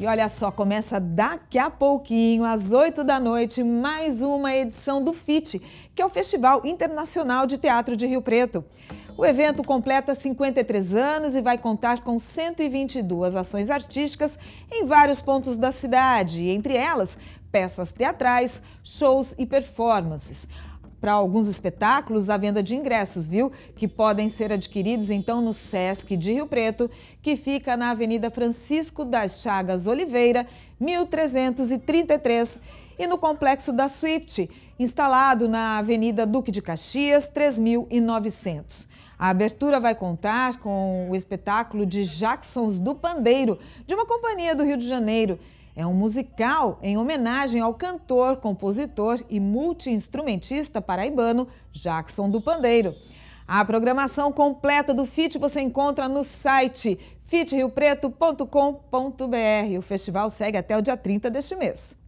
E olha só, começa daqui a pouquinho, às 8 da noite, mais uma edição do FIT, que é o Festival Internacional de Teatro de Rio Preto. O evento completa 53 anos e vai contar com 122 ações artísticas em vários pontos da cidade, entre elas peças teatrais, shows e performances para alguns espetáculos a venda de ingressos, viu? Que podem ser adquiridos então no SESC de Rio Preto, que fica na Avenida Francisco das Chagas Oliveira, 1333, e no complexo da Swift, instalado na Avenida Duque de Caxias, 3900. A abertura vai contar com o espetáculo de Jacksons do Pandeiro, de uma companhia do Rio de Janeiro. É um musical em homenagem ao cantor, compositor e multiinstrumentista paraibano Jackson do Pandeiro. A programação completa do FIT você encontra no site fitriopreto.com.br. O festival segue até o dia 30 deste mês.